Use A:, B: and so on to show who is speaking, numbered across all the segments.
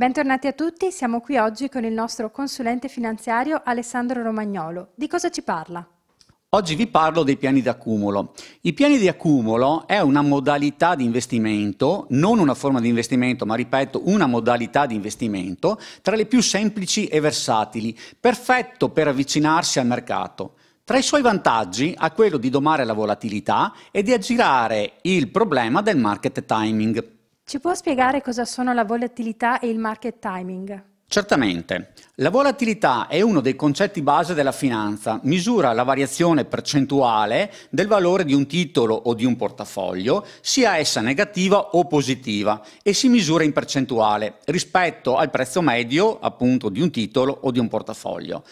A: Bentornati a tutti, siamo qui oggi con il nostro consulente finanziario Alessandro Romagnolo. Di cosa ci parla?
B: Oggi vi parlo dei piani di accumulo. I piani di accumulo è una modalità di investimento, non una forma di investimento, ma ripeto, una modalità di investimento tra le più semplici e versatili, perfetto per avvicinarsi al mercato. Tra i suoi vantaggi ha quello di domare la volatilità e di aggirare il problema del market timing.
A: Ci può spiegare cosa sono la volatilità e il market timing?
B: Certamente. La volatilità è uno dei concetti base della finanza, misura la variazione percentuale del valore di un titolo o di un portafoglio, sia essa negativa o positiva, e si misura in percentuale rispetto al prezzo medio, appunto, di un titolo o di un portafoglio.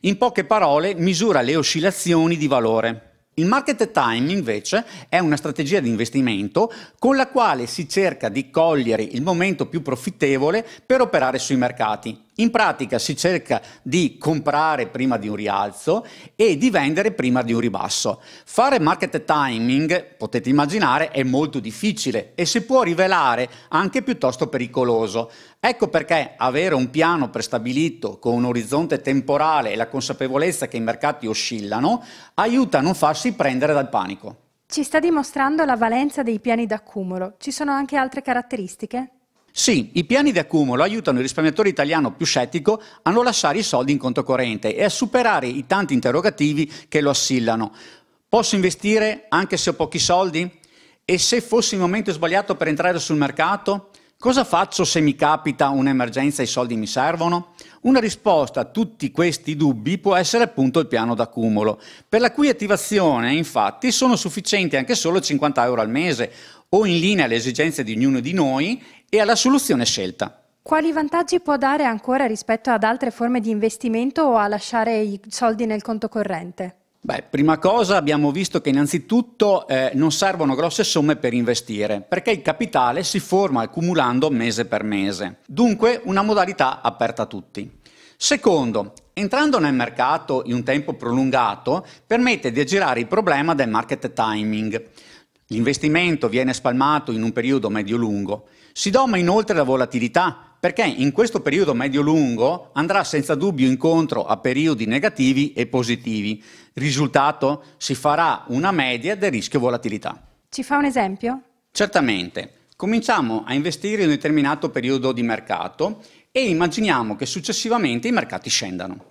B: In poche parole, misura le oscillazioni di valore. Il market time invece è una strategia di investimento con la quale si cerca di cogliere il momento più profittevole per operare sui mercati. In pratica si cerca di comprare prima di un rialzo e di vendere prima di un ribasso. Fare market timing, potete immaginare, è molto difficile e si può rivelare anche piuttosto pericoloso. Ecco perché avere un piano prestabilito con un orizzonte temporale e la consapevolezza che i mercati oscillano aiuta a non farsi prendere dal panico.
A: Ci sta dimostrando la valenza dei piani d'accumulo. Ci sono anche altre caratteristiche?
B: Sì, i piani di accumulo aiutano il risparmiatore italiano più scettico a non lasciare i soldi in conto corrente e a superare i tanti interrogativi che lo assillano. Posso investire anche se ho pochi soldi? E se fosse il momento sbagliato per entrare sul mercato? Cosa faccio se mi capita un'emergenza e i soldi mi servono? Una risposta a tutti questi dubbi può essere appunto il piano d'accumulo, per la cui attivazione infatti sono sufficienti anche solo 50 euro al mese o in linea alle esigenze di ognuno di noi e alla soluzione scelta.
A: Quali vantaggi può dare ancora rispetto ad altre forme di investimento o a lasciare i soldi nel conto corrente?
B: Beh, prima cosa abbiamo visto che innanzitutto eh, non servono grosse somme per investire, perché il capitale si forma accumulando mese per mese. Dunque una modalità aperta a tutti. Secondo, entrando nel mercato in un tempo prolungato permette di aggirare il problema del market timing. L'investimento viene spalmato in un periodo medio-lungo. Si doma inoltre la volatilità, perché in questo periodo medio-lungo andrà senza dubbio incontro a periodi negativi e positivi. Risultato? Si farà una media del rischio volatilità.
A: Ci fa un esempio?
B: Certamente. Cominciamo a investire in un determinato periodo di mercato e immaginiamo che successivamente i mercati scendano.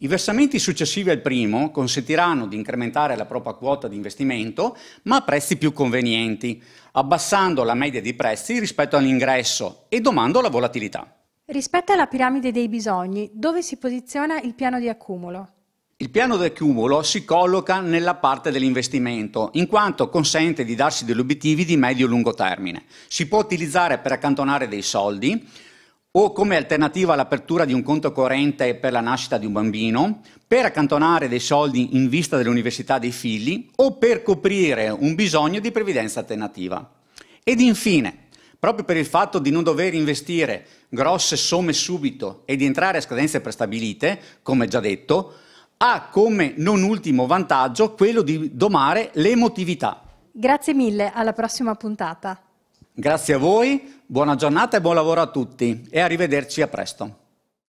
B: I versamenti successivi al primo consentiranno di incrementare la propria quota di investimento, ma a prezzi più convenienti, abbassando la media dei prezzi rispetto all'ingresso e domando la volatilità.
A: Rispetto alla piramide dei bisogni, dove si posiziona il piano di accumulo?
B: Il piano di accumulo si colloca nella parte dell'investimento, in quanto consente di darsi degli obiettivi di medio-lungo termine. Si può utilizzare per accantonare dei soldi, o come alternativa all'apertura di un conto corrente per la nascita di un bambino, per accantonare dei soldi in vista dell'università dei figli o per coprire un bisogno di previdenza alternativa. Ed infine, proprio per il fatto di non dover investire grosse somme subito e di entrare a scadenze prestabilite, come già detto, ha come non ultimo vantaggio quello di domare l'emotività.
A: Grazie mille, alla prossima puntata.
B: Grazie a voi, buona giornata e buon lavoro a tutti e arrivederci a presto.